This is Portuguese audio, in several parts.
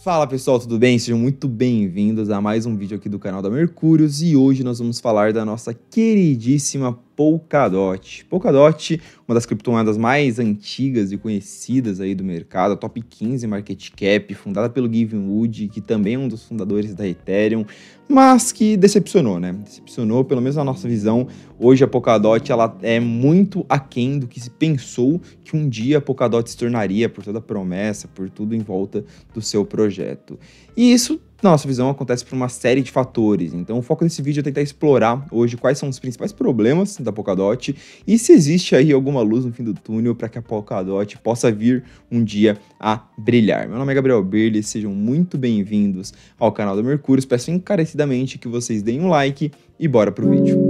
Fala pessoal, tudo bem? Sejam muito bem-vindos a mais um vídeo aqui do canal da Mercúrios e hoje nós vamos falar da nossa queridíssima Polkadot. Polkadot, uma das criptomoedas mais antigas e conhecidas aí do mercado, top 15 market cap, fundada pelo Gavin Wood, que também é um dos fundadores da Ethereum, mas que decepcionou, né? Decepcionou, pelo menos na nossa visão. Hoje a Polkadot ela é muito aquém do que se pensou que um dia a Polkadot se tornaria, por toda a promessa, por tudo em volta do seu projeto. E isso na nossa visão, acontece por uma série de fatores. Então, o foco desse vídeo é tentar explorar hoje quais são os principais problemas da Polkadot e se existe aí alguma luz no fim do túnel para que a Polkadot possa vir um dia a brilhar. Meu nome é Gabriel Berli, sejam muito bem-vindos ao canal do Mercúrio. Peço encarecidamente que vocês deem um like e bora pro vídeo.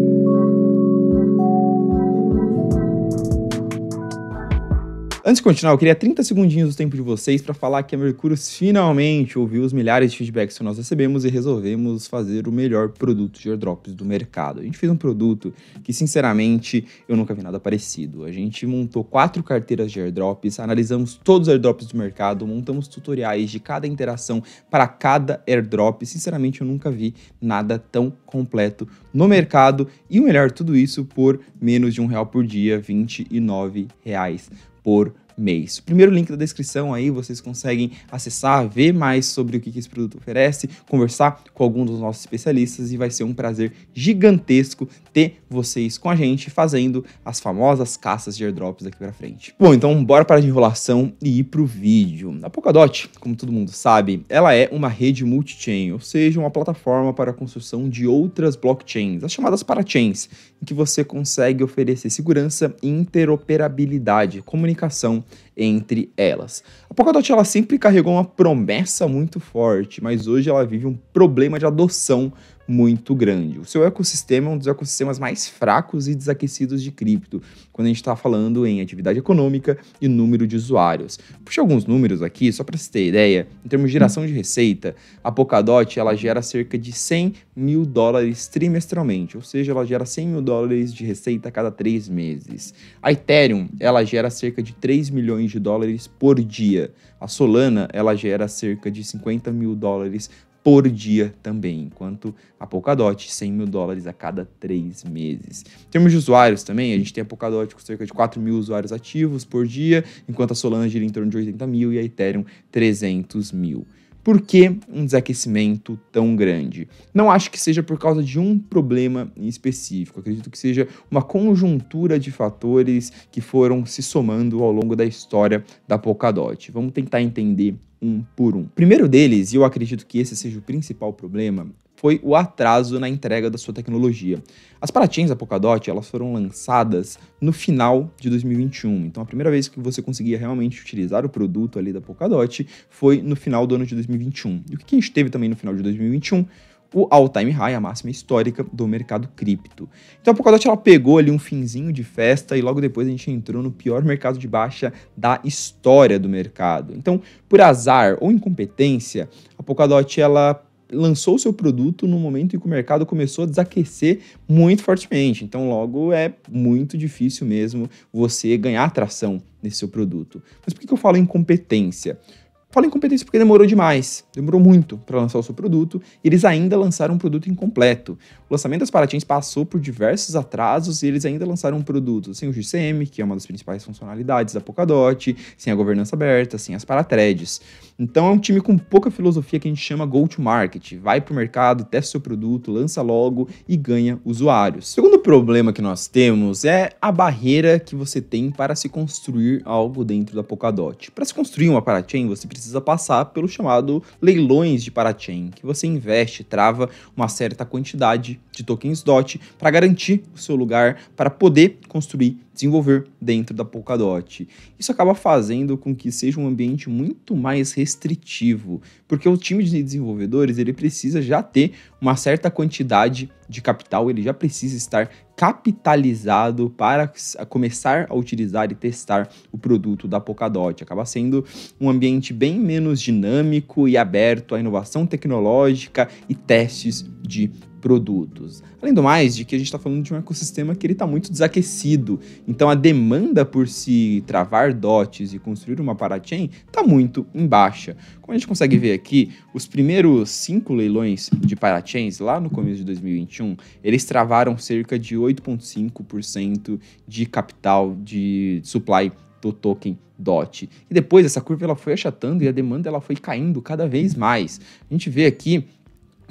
Antes de continuar, eu queria 30 segundinhos do tempo de vocês para falar que a Mercurius finalmente ouviu os milhares de feedbacks que nós recebemos e resolvemos fazer o melhor produto de airdrops do mercado. A gente fez um produto que, sinceramente, eu nunca vi nada parecido. A gente montou quatro carteiras de airdrops, analisamos todos os airdrops do mercado, montamos tutoriais de cada interação para cada airdrop. Sinceramente, eu nunca vi nada tão completo no mercado e o melhor, tudo isso por menos de um real por dia, 29 reais por mês. O primeiro link da descrição aí vocês conseguem acessar, ver mais sobre o que esse produto oferece, conversar com algum dos nossos especialistas e vai ser um prazer gigantesco ter vocês com a gente fazendo as famosas caças de airdrops daqui para frente. Bom, então bora para de enrolação e ir pro vídeo. A Polkadot, como todo mundo sabe, ela é uma rede multi-chain, ou seja, uma plataforma para a construção de outras blockchains, as chamadas parachains em que você consegue oferecer segurança e interoperabilidade, comunicação entre elas. A Polkadot ela sempre carregou uma promessa muito forte, mas hoje ela vive um problema de adoção muito grande. O seu ecossistema é um dos ecossistemas mais fracos e desaquecidos de cripto, quando a gente está falando em atividade econômica e número de usuários. Puxa alguns números aqui, só para você ter ideia. Em termos de geração de receita, a Polkadot ela gera cerca de 100 mil dólares trimestralmente, ou seja, ela gera 100 mil dólares de receita a cada três meses. A Ethereum ela gera cerca de 3 milhões de dólares por dia. A Solana ela gera cerca de 50 mil dólares por dia também, enquanto a Polkadot, 100 mil dólares a cada três meses. Em termos de usuários também, a gente tem a Polkadot com cerca de 4 mil usuários ativos por dia, enquanto a Solana gira em torno de 80 mil e a Ethereum 300 mil. Por que um desaquecimento tão grande? Não acho que seja por causa de um problema em específico. Acredito que seja uma conjuntura de fatores que foram se somando ao longo da história da Polkadot. Vamos tentar entender um por um. primeiro deles, e eu acredito que esse seja o principal problema, foi o atraso na entrega da sua tecnologia. As paratins da Polkadot elas foram lançadas no final de 2021, então a primeira vez que você conseguia realmente utilizar o produto ali da Polkadot foi no final do ano de 2021. E o que a gente teve também no final de 2021 o all-time high, a máxima histórica do mercado cripto. Então a Polkadot ela pegou ali um finzinho de festa e logo depois a gente entrou no pior mercado de baixa da história do mercado. Então, por azar ou incompetência, a Polkadot ela lançou seu produto no momento em que o mercado começou a desaquecer muito fortemente. Então, logo é muito difícil mesmo você ganhar atração nesse seu produto. Mas por que eu falo incompetência? falo incompetência porque demorou demais, demorou muito para lançar o seu produto, e eles ainda lançaram um produto incompleto. O lançamento das paratins passou por diversos atrasos e eles ainda lançaram um produto sem o GCM, que é uma das principais funcionalidades da Polkadot, sem a governança aberta, sem as paratreds. Então é um time com pouca filosofia que a gente chama go to market, vai para o mercado, testa seu produto, lança logo e ganha usuários. O segundo problema que nós temos é a barreira que você tem para se construir algo dentro da Polkadot. Para se construir uma parachain, você precisa precisa passar pelo chamado leilões de parachain, que você investe, trava uma certa quantidade de tokens DOT para garantir o seu lugar para poder construir desenvolver dentro da Polkadot. Isso acaba fazendo com que seja um ambiente muito mais restritivo, porque o time de desenvolvedores ele precisa já ter uma certa quantidade de capital, ele já precisa estar capitalizado para começar a utilizar e testar o produto da Polkadot. Acaba sendo um ambiente bem menos dinâmico e aberto à inovação tecnológica e testes de produtos. Além do mais, de que a gente está falando de um ecossistema que ele está muito desaquecido. Então a demanda por se travar dotes e construir uma parachain está muito em baixa. Como a gente consegue ver aqui, os primeiros cinco leilões de parachains lá no começo de 2021, eles travaram cerca de 8,5% de capital de supply do token DOT. E depois essa curva ela foi achatando e a demanda ela foi caindo cada vez mais. A gente vê aqui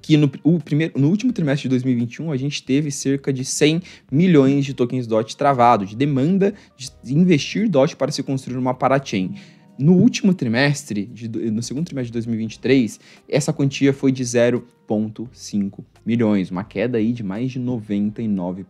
que no, o primeiro, no último trimestre de 2021 a gente teve cerca de 100 milhões de tokens DOT travado, de demanda de investir DOT para se construir uma parachain. No último trimestre, de, no segundo trimestre de 2023, essa quantia foi de 0,5 milhões, uma queda aí de mais de 99%.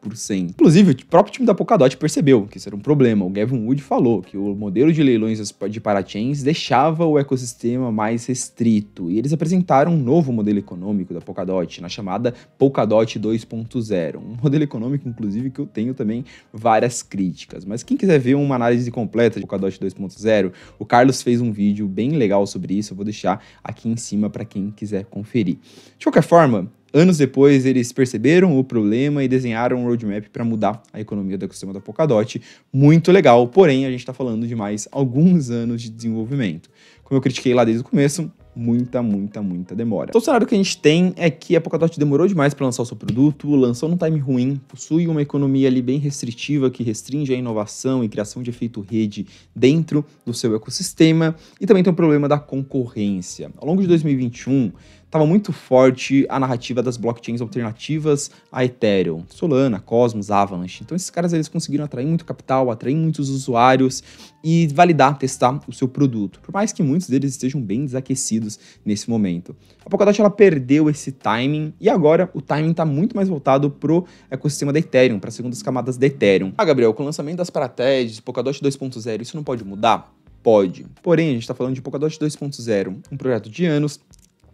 Inclusive, o próprio time da Polkadot percebeu que isso era um problema. O Gavin Wood falou que o modelo de leilões de parachains deixava o ecossistema mais restrito, e eles apresentaram um novo modelo econômico da Polkadot, na chamada Polkadot 2.0, um modelo econômico, inclusive, que eu tenho também várias críticas. Mas quem quiser ver uma análise completa de Polkadot 2.0, o Carlos fez um vídeo bem legal sobre isso, eu vou deixar aqui em cima para quem quiser conferir. De qualquer forma, Anos depois, eles perceberam o problema e desenharam um roadmap para mudar a economia do ecossistema da Polkadot. Muito legal, porém, a gente está falando de mais alguns anos de desenvolvimento. Como eu critiquei lá desde o começo, muita, muita, muita demora. Então, o cenário que a gente tem é que a Polkadot demorou demais para lançar o seu produto, lançou num time ruim, possui uma economia ali bem restritiva que restringe a inovação e criação de efeito rede dentro do seu ecossistema e também tem o um problema da concorrência. Ao longo de 2021, estava muito forte a narrativa das blockchains alternativas a Ethereum, Solana, Cosmos, Avalanche. Então esses caras eles conseguiram atrair muito capital, atrair muitos usuários e validar, testar o seu produto, por mais que muitos deles estejam bem desaquecidos nesse momento. A Polkadot ela perdeu esse timing e agora o timing está muito mais voltado pro ecossistema da Ethereum, para as segundas camadas da Ethereum. Ah, Gabriel, com o lançamento das paratedes, Polkadot 2.0, isso não pode mudar? Pode. Porém, a gente está falando de Polkadot 2.0, um projeto de anos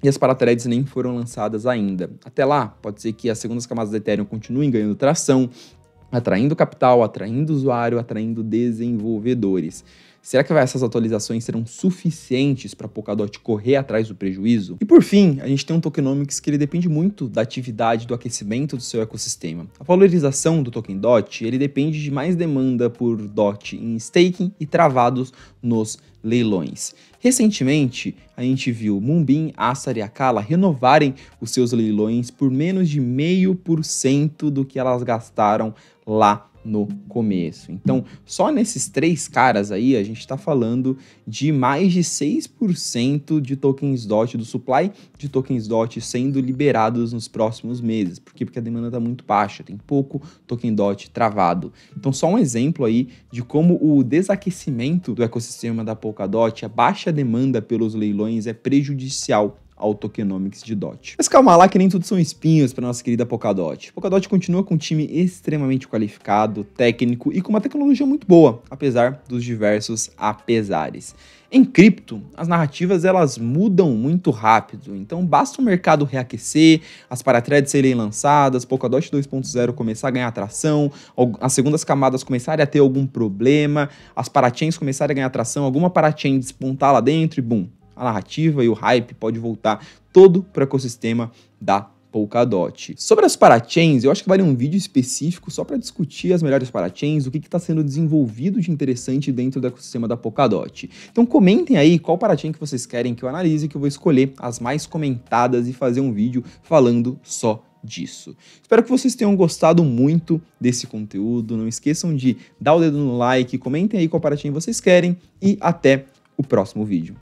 e as parathreads nem foram lançadas ainda. Até lá, pode ser que as segundas camadas da Ethereum continuem ganhando tração, atraindo capital, atraindo usuário, atraindo desenvolvedores. Será que essas atualizações serão suficientes para Polkadot correr atrás do prejuízo? E por fim, a gente tem um tokenomics que ele depende muito da atividade do aquecimento do seu ecossistema. A valorização do token DOT, ele depende de mais demanda por DOT em staking e travados nos leilões. Recentemente, a gente viu Mumbin, Astar e Akala renovarem os seus leilões por menos de meio por cento do que elas gastaram lá no começo. Então, só nesses três caras aí, a gente está falando de mais de 6% de tokens DOT do supply de tokens DOT sendo liberados nos próximos meses. Por quê? Porque a demanda está muito baixa, tem pouco token DOT travado. Então, só um exemplo aí de como o desaquecimento do ecossistema da Polkadot, a baixa demanda pelos leilões é prejudicial Autokenomics de DOT. Mas calma lá que nem tudo são espinhos para nossa querida Polkadot. Polkadot continua com um time extremamente qualificado, técnico e com uma tecnologia muito boa, apesar dos diversos apesares. Em cripto, as narrativas elas mudam muito rápido, então basta o mercado reaquecer, as paratreads serem lançadas, Polkadot 2.0 começar a ganhar atração, as segundas camadas começarem a ter algum problema, as parachains começarem a ganhar atração, alguma parachain despontar lá dentro e bum, a narrativa e o hype pode voltar todo para o ecossistema da Polkadot. Sobre as parachains, eu acho que vale um vídeo específico só para discutir as melhores parachains, o que está sendo desenvolvido de interessante dentro do ecossistema da Polkadot. Então comentem aí qual parachain que vocês querem que eu analise, que eu vou escolher as mais comentadas e fazer um vídeo falando só disso. Espero que vocês tenham gostado muito desse conteúdo. Não esqueçam de dar o dedo no like, comentem aí qual parachain vocês querem e até o próximo vídeo.